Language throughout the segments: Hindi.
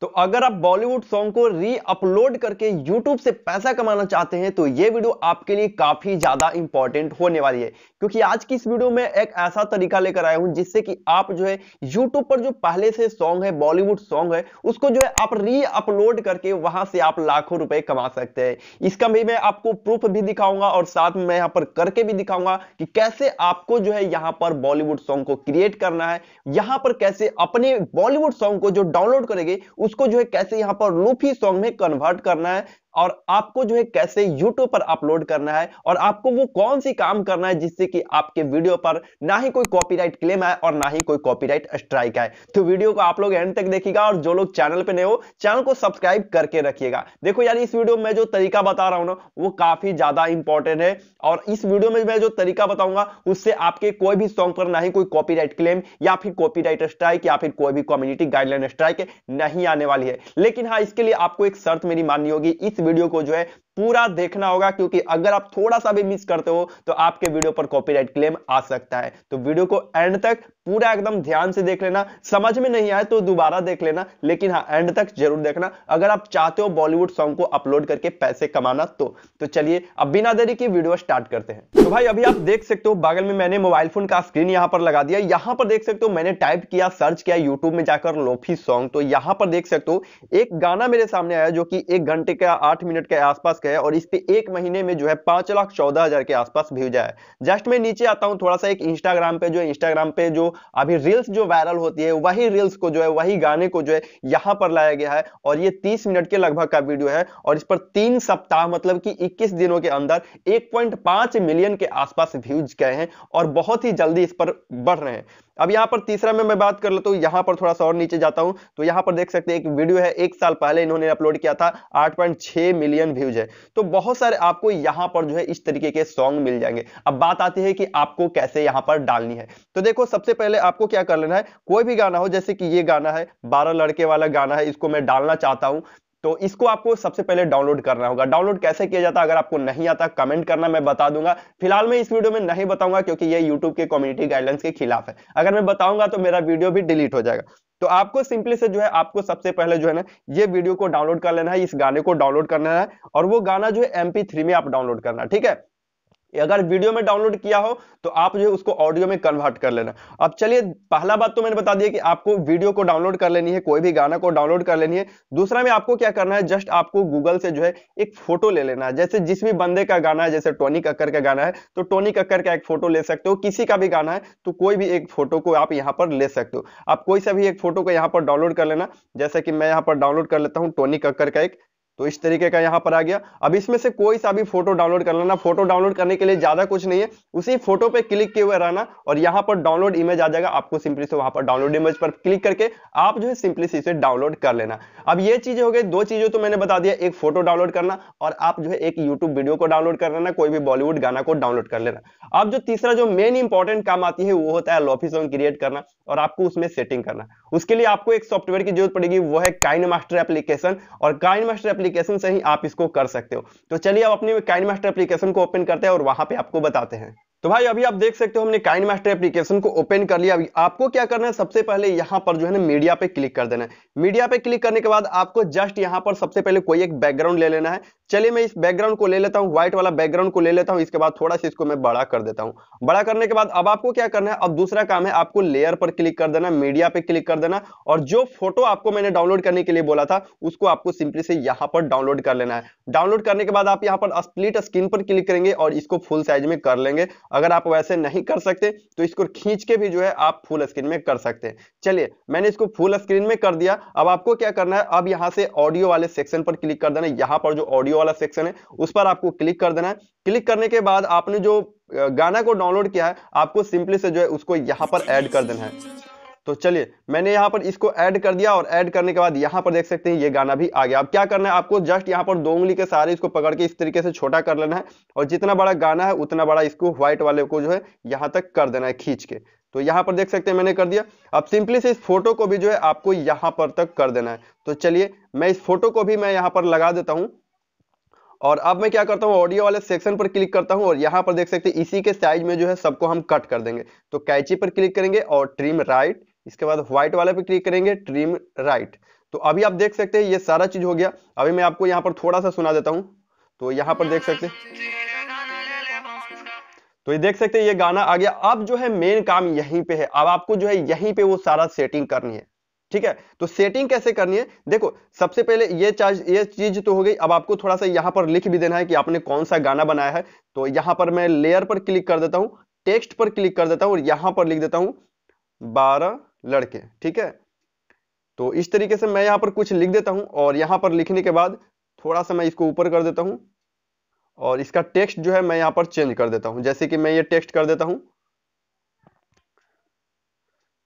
तो अगर आप बॉलीवुड सॉन्ग को री अपलोड करके यूट्यूब से पैसा कमाना चाहते हैं तो ये वीडियो आपके लिए काफी ज्यादा इंपॉर्टेंट होने वाली है क्योंकि आज की इस वीडियो में एक ऐसा तरीका लेकर आया हूं जिससे कि आप जो है यूट्यूब पर जो पहले से सॉन्ग है बॉलीवुड सॉन्ग है उसको जो है आप री अपलोड करके वहां से आप लाखों रुपए कमा सकते हैं इसका भी मैं आपको प्रूफ भी दिखाऊंगा और साथ में मैं यहाँ पर करके भी दिखाऊंगा कि कैसे आपको जो है यहाँ पर बॉलीवुड सॉन्ग को क्रिएट करना है यहाँ पर कैसे अपने बॉलीवुड सॉन्ग को जो डाउनलोड करेंगे उसको जो है कैसे यहां पर लूफी सॉन्ग में कन्वर्ट करना है और आपको जो है कैसे YouTube पर अपलोड करना है और आपको वो कौन सी काम करना है जिससे कि आपके वीडियो पर ना ही कोई कॉपीराइट क्लेम है और ना ही कोई कॉपीराइट स्ट्राइक है तो वीडियो को आप लोग एंड तक देखिएगा और जो लोग चैनल पे नए हो चैनल को सब्सक्राइब करके रखिएगा देखो यार इस वीडियो में जो तरीका बता रहा हूं ना वो काफी ज्यादा इंपॉर्टेंट है और इस वीडियो में मैं जो तरीका बताऊंगा उससे आपके कोई भी सॉन्ग पर ना ही कोई कॉपीराइट क्लेम या फिर कॉपीराइट स्ट्राइक या फिर कोई भी कम्युनिटी गाइडलाइन स्ट्राइक नहीं आने वाली है लेकिन हाँ इसके लिए आपको एक शर्त मेरी माननी होगी इस वीडियो को जो है पूरा देखना होगा क्योंकि अगर आप थोड़ा सा भी मिस करते हो तो आपके वीडियो पर कॉपीराइट क्लेम आ सकता है तो वीडियो को एंड तक पूरा एकदम ध्यान से देख लेना समझ में नहीं आए तो दोबारा देख लेना लेकिन हाँ एंड तक जरूर देखना अगर आप चाहते हो बॉलीवुड सॉन्ग को अपलोड करके पैसे कमाना तो तो चलिए अब बिना देरी की वीडियो स्टार्ट करते हैं तो भाई अभी आप देख सकते हो बगल में मैंने मोबाइल फोन का स्क्रीन यहां पर लगा दिया यहां पर देख सकते हो मैंने टाइप किया सर्च किया यूट्यूब में जाकर लोफी सॉन्ग तो यहां पर देख सकते हो एक गाना मेरे सामने आया जो कि एक घंटे का आठ मिनट के आसपास है और इस पे एक महीने में जो है पांच लाख चौदह हजार के आसपास भेजा है जस्ट मैं नीचे आता हूं थोड़ा सा एक इंस्टाग्राम पे जो इंस्टाग्राम पे जो अभी रील्स जो वायरल होती है वही रील्स को जो है वही गाने को जो है यहां पर लाया गया है और ये तीस मिनट के लगभग का वीडियो है और इस पर तीन सप्ताह मतलब की इक्कीस दिनों के अंदर एक मिलियन के आसपास व्यूज गए हैं और बहुत ही जल्दी इस पर बढ़ रहे हैं अब यहाँ पर तीसरा में मैं बात कर लेता हूँ यहाँ पर थोड़ा सा और नीचे जाता हूँ तो यहाँ पर देख सकते हैं एक वीडियो है एक साल पहले इन्होंने अपलोड किया था 8.6 मिलियन व्यूज है तो बहुत सारे आपको यहाँ पर जो है इस तरीके के सॉन्ग मिल जाएंगे अब बात आती है कि आपको कैसे यहाँ पर डालनी है तो देखो सबसे पहले आपको क्या कर लेना है कोई भी गाना हो जैसे कि ये गाना है बारह लड़के वाला गाना है इसको मैं डालना चाहता हूँ तो इसको आपको सबसे पहले डाउनलोड करना होगा डाउनलोड कैसे किया जाता है अगर आपको नहीं आता कमेंट करना मैं बता दूंगा फिलहाल मैं इस वीडियो में नहीं बताऊंगा क्योंकि ये यूट्यूब के कम्युनिटी गाइडलाइंस के खिलाफ है अगर मैं बताऊंगा तो मेरा वीडियो भी डिलीट हो जाएगा तो आपको सिंपली से जो है आपको सबसे पहले जो है ना ये वीडियो को डाउनलोड कर लेना है इस गाने को डाउनलोड करना है और वो गाना जो है एमपी में आप डाउनलोड करना ठीक है अगर वीडियो में डाउनलोड किया हो तो आप जो है उसको ऑडियो में कन्वर्ट कर लेना अब चलिए पहला बात तो मैंने बता दिया कि आपको वीडियो को डाउनलोड कर लेनी है कोई भी गाना को डाउनलोड कर लेनी है दूसरा में आपको क्या करना है जस्ट आपको गूगल से जो है एक फोटो ले लेना है जैसे जिस भी बंदे का गाना है जैसे टोनी कक्कर का गाना है तो टोनी कक्कर का एक फोटो ले सकते हो किसी का भी गाना है तो कोई भी एक फोटो को आप यहाँ पर ले सकते हो आप कोई सा भी एक फोटो को यहाँ पर डाउनलोड कर लेना जैसे कि मैं यहाँ पर डाउनलोड कर लेता हूँ टोनी कक्कर का एक तो इस तरीके का यहाँ पर आ गया अब इसमें से कोई सा भी फोटो डाउनलोड कर लेना फोटो डाउनलोड करने के लिए ज्यादा कुछ नहीं है उसी फोटो पे क्लिक किए हुए रहना और यहाँ पर डाउनलोड इमेज आ जाएगा आपको सिंपली से वहां पर डाउनलोड इमेज पर क्लिक करके आप जो है सिंपली से इसे डाउनलोड कर लेना अब ये चीजें हो गई दो चीजों तो मैंने बता दिया एक फोटो डाउनलोड करना और आप जो है एक यूट्यूब वीडियो को डाउनलोड कर लेना कोई भी बॉलीवुड गाना को डाउनलोड कर लेना अब जो तीसरा जो मेन इंपॉर्टेंट काम आती है वो होता है लॉफी सॉन्ग क्रिएट करना और आपको उसमें सेटिंग करना उसके लिए आपको एक सॉफ्टवेयर की जरूरत पड़ेगी वो है काइन मास्टर एप्लीकेशन और काइन मास्टर एप्लीकेशन से ही आप इसको कर सकते हो तो चलिए अब अपने काइंड मास्टर एप्लीकेशन को ओपन करते हैं और वहां पे आपको बताते हैं तो भाई अभी आप देख सकते हो हमने काइन मास्टर एप्लीकेशन को ओपन कर लिया अभी आपको क्या करना है सबसे पहले यहाँ पर जो है ना मीडिया पे क्लिक कर देना है मीडिया पे क्लिक करने के बाद आपको जस्ट यहाँ पर सबसे पहले कोई एक बैकग्राउंड ले लेना है चलिए मैं इस बैकग्राउंड को ले लेता हूँ व्हाइट वाला बैकग्राउंड को ले लेता हूँ इसके बाद थोड़ा सा इसको मैं बड़ा कर देता हूँ बड़ा करने के बाद अब आपको क्या करना है अब दूसरा काम है आपको लेयर पर क्लिक कर देना मीडिया पे क्लिक कर देना और जो फोटो आपको मैंने डाउनलोड करने के लिए बोला था उसको आपको सिंपली से यहाँ पर डाउनलोड कर लेना है डाउनलोड करने के बाद आप यहाँ पर स्प्लिट स्क्रीन पर क्लिक करेंगे और इसको फुल साइज में कर लेंगे अगर आप वैसे नहीं कर सकते तो इसको खींच के भी जो है आप फुल स्क्रीन में कर सकते हैं चलिए मैंने इसको फुल स्क्रीन में कर दिया अब आपको क्या करना है अब यहाँ से ऑडियो वाले सेक्शन पर क्लिक कर देना है यहाँ पर जो ऑडियो वाला सेक्शन है उस पर आपको क्लिक कर देना है क्लिक करने के बाद आपने जो गाना को डाउनलोड किया है आपको सिंपली से जो है उसको यहाँ पर ऐड कर देना है तो चलिए मैंने यहां पर इसको ऐड कर दिया और ऐड करने के बाद यहां पर देख सकते हैं ये गाना भी आ गया अब क्या करना है आपको जस्ट यहां पर दो उंगली के सहारे इसको पकड़ के इस तरीके से छोटा कर लेना है और जितना बड़ा गाना है उतना बड़ा इसको व्हाइट वाले को जो है यहां तक कर देना है खींच के तो यहां पर देख सकते हैं मैंने कर दिया अब सिंपली से इस फोटो को भी जो है आपको यहां पर तक कर देना है तो चलिए मैं इस फोटो को भी मैं यहाँ पर लगा देता हूँ और अब मैं क्या करता हूँ ऑडियो वाले सेक्शन पर क्लिक करता हूँ और यहाँ पर देख सकते हैं इसी के साइज में जो है सबको हम कट कर देंगे तो कैची पर क्लिक करेंगे और ट्रिम राइट इसके बाद व्हाइट वाले पे क्लिक करेंगे ट्रिम राइट तो अभी आप देख सकते हैं ये सारा चीज हो गया अभी मैं आपको यहाँ पर थोड़ा सा सुना देता हूँ तो यहाँ पर देख सकते तो ये देख सकते हैं ये गाना आ गया अब जो है मेन काम यहीं पे है अब आपको जो है यहीं पे वो सारा सेटिंग करनी है ठीक है तो सेटिंग कैसे करनी है देखो सबसे पहले ये चार्ज ये चीज तो हो गई अब आपको थोड़ा सा यहाँ पर लिख भी देना है कि आपने कौन सा गाना बनाया है तो यहाँ पर मैं लेयर पर क्लिक कर देता हूँ टेक्स्ट पर क्लिक कर देता हूँ और यहाँ पर लिख देता हूँ बारह लड़के ठीक है तो इस तरीके से मैं यहाँ पर कुछ लिख देता हूँ और यहाँ पर लिखने के बाद थोड़ा सा मैं इसको ऊपर कर देता हूँ और इसका टेक्स्ट जो है मैं यहाँ पर चेंज कर देता हूँ जैसे कि मैं ये टेक्स्ट कर देता हूँ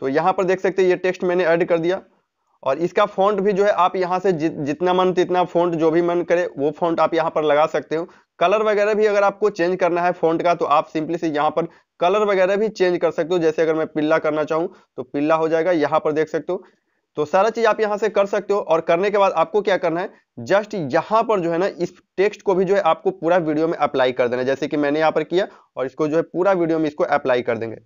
तो यहाँ पर देख सकते हैं ये टेक्स्ट मैंने ऐड कर दिया और इसका फॉन्ट भी जो है आप यहाँ से जितना मन तितना फॉन्ट जो भी मन करे वो फॉन्ट आप यहाँ पर लगा सकते हो कलर वगैरह भी अगर आपको चेंज करना है फॉन्ट का तो आप सिंपली से यहाँ पर कलर वगैरह भी चेंज कर सकते हो जैसे अगर मैं पिल्ला करना चाहूँ तो पिल्ला हो जाएगा यहाँ पर देख सकते हो तो सारा चीज आप यहाँ से कर सकते हो और करने के बाद आपको क्या करना है जस्ट यहाँ पर जो है ना इस टेक्स्ट को भी जो है आपको पूरा वीडियो में अप्लाई कर देना जैसे कि मैंने यहाँ पर किया और इसको जो है पूरा वीडियो में इसको अप्लाई कर देंगे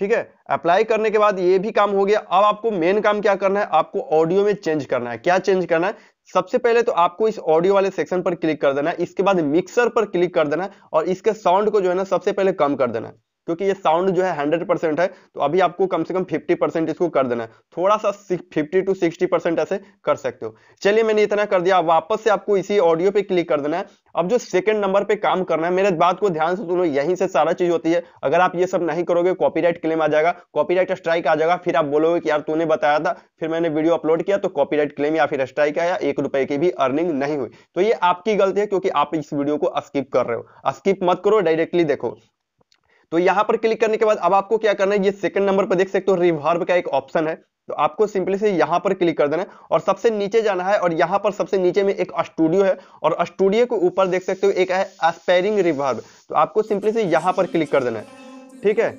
ठीक है अप्लाई करने के बाद ये भी काम हो गया अब आपको मेन काम क्या करना है आपको ऑडियो में चेंज करना है क्या चेंज करना है सबसे पहले तो आपको इस ऑडियो वाले सेक्शन पर क्लिक कर देना है इसके बाद मिक्सर पर क्लिक कर देना है और इसके साउंड को जो है ना सबसे पहले कम कर देना है क्योंकि ये साउंड जो है हंड्रेड परसेंट है तो अभी आपको कम से कम फिफ्टी परसेंट इसको कर देना है थोड़ा सा फिफ्टी टू सिक्सटी परसेंट ऐसे कर सकते हो चलिए मैंने इतना कर दिया वापस से आपको इसी ऑडियो पे क्लिक कर देना है अब जो सेकंड नंबर पे काम करना है मेरे बात को ध्यान से सुनो यहीं से सारा चीज होती है अगर आप ये सब नहीं करोगे कॉपीराइट क्लेम आ जाएगा कॉपीराइट स्ट्राइक आ जाएगा फिर आप बोलोगे कि यार तूने बताया था फिर मैंने वीडियो अपलोड किया तो कॉपीराइट क्लेम या फिर स्ट्राइक आया एक रुपए की भी अर्निंग नहीं हुई तो ये आपकी गलती है क्योंकि आप इस वीडियो को स्किप कर रहे हो स्किप मत करो डायरेक्टली देखो तो यहां पर क्लिक करने के बाद अब आपको क्या करना है ये सेकंड नंबर पर देख सकते हो रिवर्ब का एक ऑप्शन है तो आपको सिंपली से यहां पर क्लिक कर देना है और सबसे नीचे जाना है और यहाँ पर सबसे नीचे में एक स्टूडियो है और स्टूडियो के ऊपर देख सकते हो एक है एस्पेरिंग रिवर्ब तो आपको सिंपली से यहां पर क्लिक कर देना है ठीक है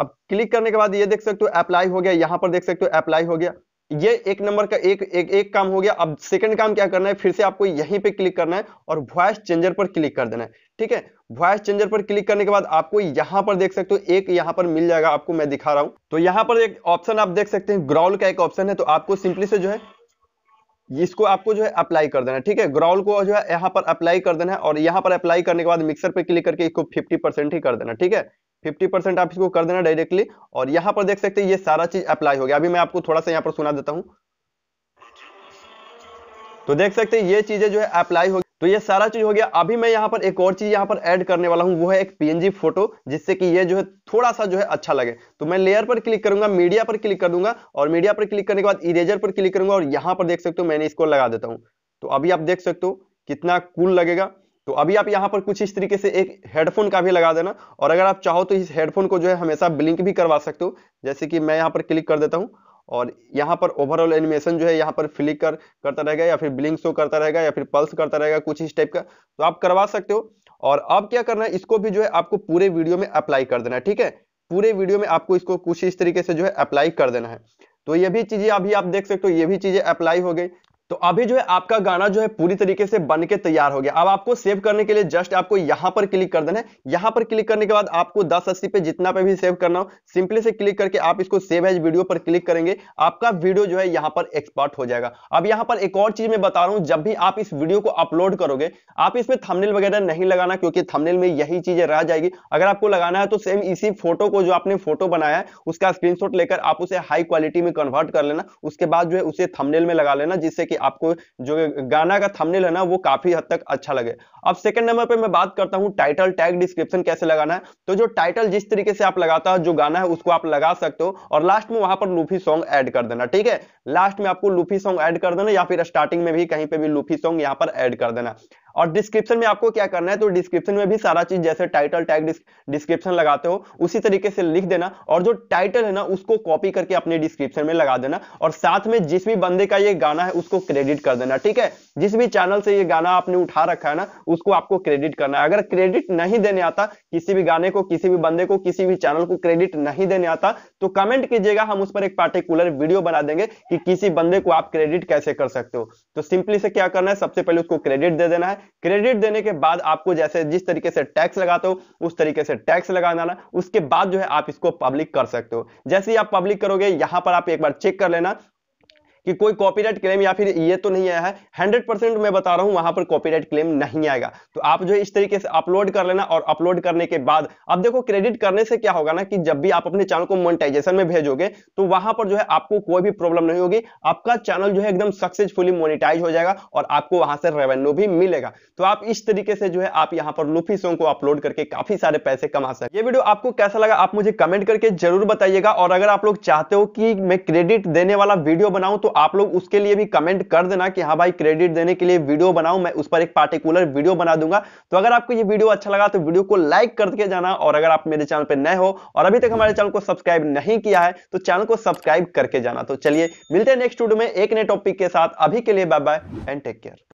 अब क्लिक करने के बाद ये देख सकते हो अप्लाई हो गया यहां पर देख सकते हो अप्लाई हो गया ये एक नंबर का एक एक, एक काम हो गया अब सेकंड काम क्या करना है फिर से आपको यहीं पे क्लिक करना है और वॉइस चेंजर पर क्लिक कर देना है ठीक है वॉइस चेंजर पर क्लिक करने के बाद आपको यहां पर देख सकते हो एक यहां पर मिल जाएगा आपको मैं दिखा रहा हूं तो यहां पर एक ऑप्शन आप देख सकते हैं ग्राउल का एक ऑप्शन है तो आपको सिंपली से जो है इसको आपको जो है अप्लाई कर देना है ठीक है ग्राउल को जो है यहां पर अप्लाई कर देना है और यहां पर अप्लाई करने के बाद मिक्सर पर क्लिक करके इसको फिफ्टी परसेंट ही कर देना ठीक है फिफ्टी परसेंट आप इसको कर देना डायरेक्टली और यहां पर देख सकते हैं ये सारा चीज अप्लाई हो गया अभी मैं आपको थोड़ा सा यहाँ पर सुना देता हूँ तो देख सकते हैं ये चीजें जो है अप्लाई हो तो ये सारा चीज हो गया अभी मैं यहाँ पर एक और चीज यहाँ पर ऐड करने वाला हूँ वो है एक पीएनजी फोटो जिससे कि ये जो है थोड़ा सा जो है अच्छा लगे तो मैं लेयर पर क्लिक करूंगा मीडिया पर क्लिक कर दूंगा और मीडिया पर क्लिक करने के बाद इरेजर पर क्लिक करूंगा और यहाँ पर देख सकते हो मैंने इसको लगा देता हूँ तो अभी आप देख सकते हो कितना कुल लगेगा तो अभी आप यहाँ पर कुछ इस तरीके से एक हेडफोन का भी लगा देना और अगर आप चाहो तो इस हेडफोन को जो है हमेशा ब्लिंक भी करवा सकते हो जैसे कि मैं यहाँ पर क्लिक कर देता हूँ और यहाँ पर ओवरऑल एनिमेशन जो है यहाँ पर फ्लिक कर करता रहेगा या फिर ब्लिंक शो करता रहेगा या फिर पल्स करता रहेगा कुछ इस टाइप का तो आप करवा सकते हो और अब क्या करना है इसको भी जो है आपको पूरे वीडियो में अप्लाई कर देना है ठीक है पूरे वीडियो में आपको इसको कुछ इस तरीके से जो है अप्लाई कर देना है तो ये भी चीजें अभी आप देख सकते हो ये भी चीजें अप्लाई हो गई तो अभी जो है आपका गाना जो है पूरी तरीके से बन के तैयार हो गया अब आपको सेव करने के लिए जस्ट आपको यहां पर क्लिक कर देना है यहां पर क्लिक करने के बाद आपको दस अस्सी पे जितना पे भी सेव करना हो सिंपली से क्लिक करके आप इसको सेव एज वीडियो पर क्लिक करेंगे आपका वीडियो जो है यहां पर एक्सपर्ट हो जाएगा अब यहां पर एक और चीज मैं बता रहा हूं जब भी आप इस वीडियो को अपलोड करोगे आप इसमें थमनेल वगैरह नहीं लगाना क्योंकि थमनेल में यही चीजें रह जाएगी अगर आपको लगाना है तो सेम इसी फोटो को जो आपने फोटो बनाया है उसका स्क्रीनशॉट लेकर आप उसे हाई क्वालिटी में कन्वर्ट कर लेना उसके बाद जो है उसे थमनेल में लगा लेना जिससे कि आपको जो गाना का थंबनेल है ना वो काफी हद तक अच्छा लगे अब सेकंड नंबर पे मैं बात करता हूँ टाइटल टैग डिस्क्रिप्शन कैसे लगाना है तो जो टाइटल जिस तरीके से आप लगाता है जो गाना है उसको आप लगा सकते हो और लास्ट में वहां पर लूफी सॉन्ग ऐड कर देना ठीक है लास्ट में आपको लूफी सॉन्ग ऐड कर देना या फिर स्टार्टिंग में भी कहीं पे भी लूफी सॉन्ग यहाँ पर ऐड कर देना और डिस्क्रिप्शन में आपको क्या करना है तो डिस्क्रिप्शन में भी सारा चीज जैसे टाइटल टैग डिस्क्रिप्शन लगाते हो उसी तरीके से लिख देना और जो टाइटल है ना उसको कॉपी करके अपने डिस्क्रिप्शन में लगा देना और साथ में जिस भी बंदे का ये गाना है उसको क्रेडिट कर देना ठीक है जिस भी चैनल से ये गाना आपने उठा रखा है ना उसको आपको क्रेडिट करना है अगर क्रेडिट नहीं देने आता किसी भी गाने को किसी भी बंदे को किसी भी चैनल को क्रेडिट नहीं देने आता तो कमेंट कीजिएगा हम उस पर एक पार्टिकुलर वीडियो बना देंगे कि किसी बंदे को आप क्रेडिट कैसे कर सकते हो तो सिंपली से क्या करना है सबसे पहले उसको क्रेडिट दे देना है क्रेडिट देने के बाद आपको जैसे जिस तरीके से टैक्स लगाते हो उस तरीके से टैक्स लगाना ना उसके बाद जो है आप इसको पब्लिक कर सकते हो जैसे ही आप पब्लिक करोगे यहां पर आप एक बार चेक कर लेना कि कोई कॉपीराइट क्लेम या फिर ये तो नहीं आया है हंड्रेड परसेंट मैं बता रहा हूं वहां पर कॉपीराइट क्लेम नहीं आएगा तो आप जो है इस तरीके से अपलोड कर लेना और अपलोड करने के बाद अब देखो क्रेडिट करने से क्या होगा ना कि जब भी आप अपने चैनल को मोनिटाइजेशन में भेजोगे तो वहां पर जो है आपको कोई भी प्रॉब्लम नहीं होगी आपका चैनल जो है एकदम सक्सेसफुली मोनिटाइज हो जाएगा और आपको वहां से रेवेन्यू भी मिलेगा तो आप इस तरीके से जो है आप यहाँ पर लूफी सॉन्ग को अपलोड करके काफी सारे पैसे कमा सकते ये वीडियो आपको कैसा लगा आप मुझे कमेंट करके जरूर बताइएगा और अगर आप लोग चाहते हो कि मैं क्रेडिट देने वाला वीडियो बनाऊं तो आप लोग उसके लिए भी कमेंट कर देना कि हाँ भाई क्रेडिट देने के लिए वीडियो बनाओ मैं उस पर एक पार्टिकुलर वीडियो बना दूंगा तो अगर आपको ये वीडियो अच्छा लगा तो वीडियो को लाइक करके जाना और अगर आप मेरे चैनल पर नए हो और अभी तक हमारे चैनल को सब्सक्राइब नहीं किया है तो चैनल को सब्सक्राइब करके जाना तो चलिए मिलते हैं नेक्स्ट वीडियो में एक नए टॉपिक के साथ अभी के लिए bye bye and take care